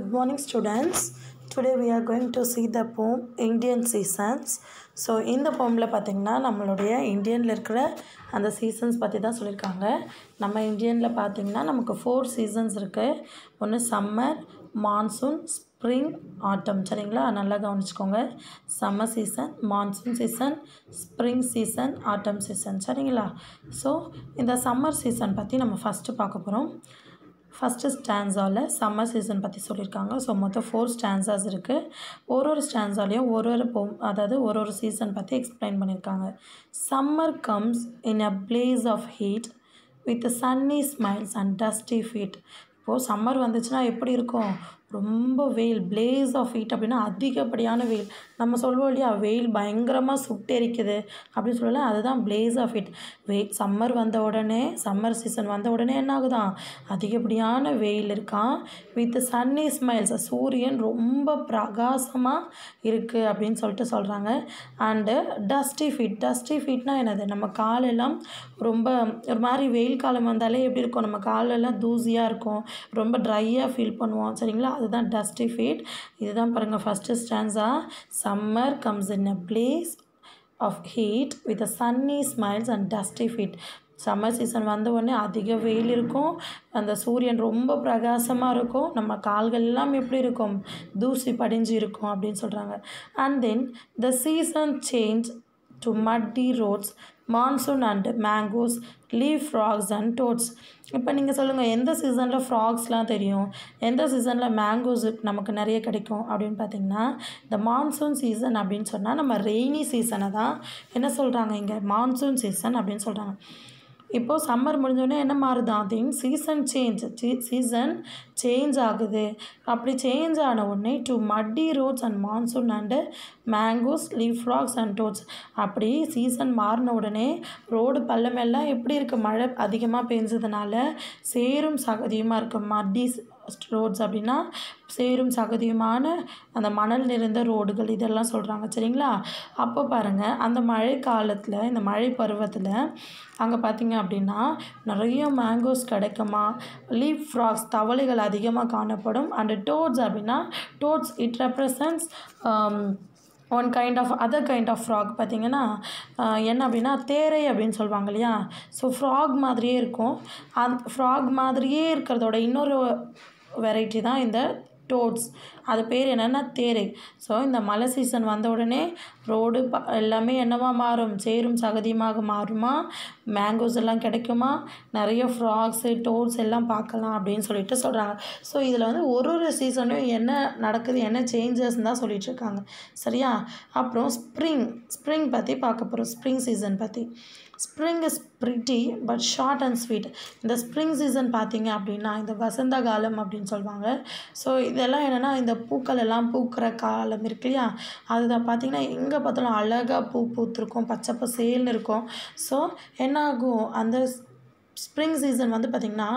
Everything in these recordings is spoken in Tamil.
good morning students today we are going to see the poem Indian seasons so இந்த போமில் பார்த்தீங்கன்னா நம்மளுடைய இந்தியனில் இருக்கிற அந்த சீசன்ஸ் பற்றி தான் சொல்லிருக்காங்க நம்ம இந்தியனில் பார்த்தீங்கன்னா நமக்கு ஃபோர் சீசன்ஸ் இருக்குது ஒன்று சம்மர் மான்சூன் ஸ்ப்ரிங் ஆட்டம் சரிங்களா நல்லா கவனிச்சுக்கோங்க summer season monsoon season spring season autumn season சரிங்களா ஸோ இந்த சம்மர் சீசன் பற்றி நம்ம ஃபஸ்ட்டு பார்க்க போகிறோம் ஃபஸ்ட்டு ஸ்டான்ஸாவில் சம்மர் சீசன் பற்றி சொல்லியிருக்காங்க ஸோ மொத்தம் ஃபோர் ஸ்டான்ஸாஸ் இருக்குது ஒரு ஒரு ஸ்டான்ஸாலையும் ஒரு ஒரு பொம் அதாவது ஒரு ஒரு சீசன் பற்றி எக்ஸ்பிளைன் பண்ணியிருக்காங்க summer comes in a blaze of heat with sunny smiles and dusty feet இப்போது சம்மர் வந்துச்சுன்னா எப்படி இருக்கும் ரொம்ப வெயில் பிளேஸ் ஆஃப் ஹீட் அப்படின்னா அதிகப்படியான வெயில் நம்ம சொல்லுவோம் இல்லையா வெயில் பயங்கரமாக சுட்டெரிக்குது அப்படின்னு சொல்லலாம் அதுதான் பிளேஸ் ஆஃப் ஹீட் வெயில் சம்மர் வந்த உடனே சம்மர் சீசன் வந்த உடனே என்ன ஆகுதான் அதிகப்படியான வெயில் இருக்கான் வித் சன்னி ஸ்மைல்ஸ் சூரியன் ரொம்ப பிரகாசமாக இருக்குது அப்படின்னு சொல்லிட்டு சொல்கிறாங்க அண்டு டஸ்டி ஃபீட் டஸ்டி ஃபீட்னால் என்னது நம்ம காலெல்லாம் ரொம்ப ஒரு மாதிரி வெயில் காலம் வந்தாலே எப்படி இருக்கும் நம்ம காலெல்லாம் தூசியாக இருக்கும் ரொம்ப ட்ரையாக ஃபீல் பண்ணுவோம் சரிங்களா அதுதான் ஃபீட் இதுதான் பாருங்கள் first stanza summer comes in a blaze of heat with a sunny smiles and dusty feet summer season வந்த உடனே அதிக வெயில் இருக்கும் அந்த சூரியன் ரொம்ப பிரகாசமாக இருக்கும் நம்ம கால்கள் எல்லாம் எப்படி இருக்கும் தூசி படிஞ்சு இருக்கும் அப்படின்னு சொல்கிறாங்க and then the season change to muddy roads, monsoon and mangoes leave frogs and toads இப்போ நீங்கள் சொல்லுங்கள் எந்த சீசனில் ஃப்ராக்ஸ்லாம் தெரியும் எந்த சீசனில் மேங்கோஸ் நமக்கு நிறைய கிடைக்கும் அப்படின்னு பார்த்தீங்கன்னா இந்த மான்சூன் சீசன் அப்படின்னு சொன்னால் நம்ம ரெய்னி சீசனை தான் என்ன சொல்கிறாங்க இங்கே மான்சூன் சீசன் அப்படின்னு சொல்கிறாங்க இப்போது சம்மர் முடிஞ்சோடனே என்ன மாறுது அதையும் சீசன் சேஞ்ச் சீ சீசன் சேஞ்ச் ஆகுது அப்படி சேஞ்ச் ஆன உடனே to muddy roads and monsoon and mangoes leaf frogs and toads அப்படி சீசன் மாறின உடனே ரோடு பள்ளமெல்லாம் எப்படி இருக்குது மழை அதிகமாக பெஞ்சதுனால சேரும் சகதியுமாக இருக்குது மட்டி ரோட்ஸ் அப்படின்னா சேரும் சகதியுமான அந்த மணல் நிறைந்த ரோடுகள் இதெல்லாம் சொல்கிறாங்க சரிங்களா அப்போ பாருங்கள் அந்த மழை காலத்தில் இந்த மழை பருவத்தில் அங்கே பார்த்திங்க அப்படின்னா நிறைய மேங்கோஸ் கிடைக்குமா லீஃப் ஃப்ராக்ஸ் தவளைகள் அதிகமாக காணப்படும் அண்டு டோட்ஸ் அப்படின்னா toads it represents one kind of other kind of frog பார்த்திங்கன்னா என்ன அப்படின்னா தேரை அப்படின்னு சொல்லுவாங்க இல்லையா ஸோ ஃப்ராக் மாதிரியே இருக்கும் அந் ஃப்ராக் மாதிரியே இருக்கிறதோட இன்னொரு வெரைட்டி தான் இந்த டோட்ஸ் அது பேர் என்னென்னா தேரை ஸோ இந்த மழை சீசன் வந்த உடனே ரோடு ப எல்லாமே என்னவாக மாறும் சேரும் சகதியுமாக மாறுமா மேங்கோஸ் எல்லாம் கிடைக்குமா நிறைய ஃப்ராக்ஸு டோர்ஸ் எல்லாம் பார்க்கலாம் அப்படின்னு சொல்லிட்டு சொல்கிறாங்க ஸோ இதில் வந்து ஒரு ஒரு சீசன்லையும் என்ன நடக்குது என்ன சேஞ்சஸ் தான் சொல்லிகிட்ருக்காங்க சரியா அப்புறம் ஸ்ப்ரிங் ஸ்ப்ரிங் பற்றி பார்க்க போகிறோம் ஸ்ப்ரிங் சீசன் பற்றி spring is pretty but short and sweet இந்த ஸ்ப்ரிங் சீசன் பார்த்தீங்க அப்படின்னா இந்த வசந்த காலம் அப்படின்னு சொல்லுவாங்க ஸோ இதெல்லாம் என்னென்னா இந்த பூக்கள் எல்லாம் பூக்கிற காலம் இருக்கு இல்லையா அதுதான் பார்த்தீங்கன்னா எங்கே பார்த்தாலும் அழகாக பூ பூத்துருக்கும் பச்சை பசேல்னு இருக்கும் ஸோ என்ன என்னாகும் அந்த ஸ்ப்ரிங் சீசன் வந்து பார்த்திங்கன்னா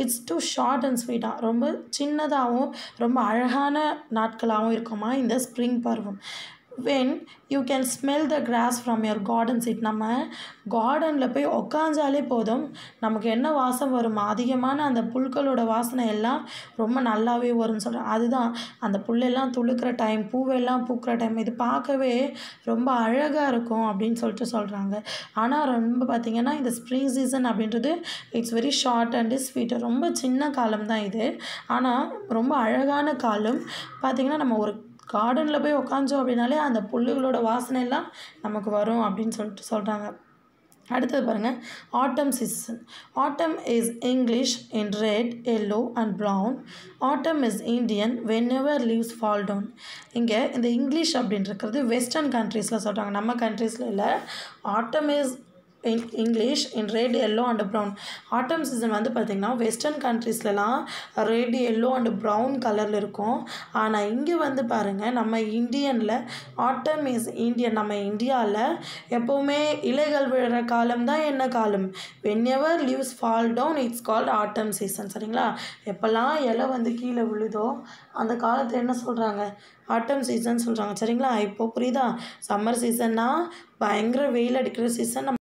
இட்ஸ் டூ ஷார்ட் அண்ட் ஸ்வீட்டாக ரொம்ப சின்னதாகவும் ரொம்ப அழகான நாட்களாகவும் இருக்குமா இந்த ஸ்ப்ரிங் பருவம் when you can smell the grass from your garden seat நம்ம கார்டனில் போய் உக்காஞ்சாலே போதும் நமக்கு என்ன வாசம் வரும் அதிகமான அந்த புல்களோட வாசனை எல்லாம் ரொம்ப நல்லாவே வரும்னு சொல்கிறேன் அதுதான் அந்த புல்லெல்லாம் துளுக்கிற டைம் பூவெல்லாம் பூக்கிற டைம் இது பார்க்கவே ரொம்ப அழகாக இருக்கும் அப்படின்னு சொல்லிட்டு சொல்கிறாங்க ஆனால் ரொம்ப பார்த்திங்கன்னா இந்த ஸ்ப்ரிங் சீசன் அப்படின்றது it's very short and sweet ரொம்ப சின்ன காலம் தான் இது ஆனால் ரொம்ப அழகான காலம் பார்த்திங்கன்னா நம்ம ஒரு கார்டனில் போய் உக்காந்தோம் அப்படின்னாலே அந்த புல்லுகளோட வாசனை எல்லாம் நமக்கு வரும் அப்படின்னு சொல்லிட்டு சொல்கிறாங்க அடுத்தது பாருங்கள் autumn season autumn is English in red yellow and brown autumn is Indian whenever leaves fall down இங்கே இந்த இங்கிலீஷ் அப்படின்றது வெஸ்டர்ன் கண்ட்ரீஸில் சொல்கிறாங்க நம்ம கண்ட்ரீஸில் இல்லை autumn is English in red yellow and brown autumn season வந்து பார்த்திங்கன்னா வெஸ்டர்ன் கண்ட்ரீஸ்லலாம் ரெட் எல்லோ அண்ட் ப்ரௌன் கலரில் இருக்கும் ஆனால் இங்கே வந்து பாருங்கள் நம்ம இந்தியனில் ஆட்டம் இஸ் இந்தியன் நம்ம இந்தியாவில் எப்போவுமே இலைகள் விழுற காலம் தான் என்ன காலம் whenever leaves fall down it's called autumn season சரிங்களா எப்போல்லாம் இலை வந்து கீழே விழுதோ அந்த காலத்தில் என்ன சொல்கிறாங்க ஆட்டம் சீசன் சொல்கிறாங்க சரிங்களா இப்போது புரியுதா சம்மர் சீசன்னா பயங்கர வெயில் அடிக்கிற சீசன் நம்ம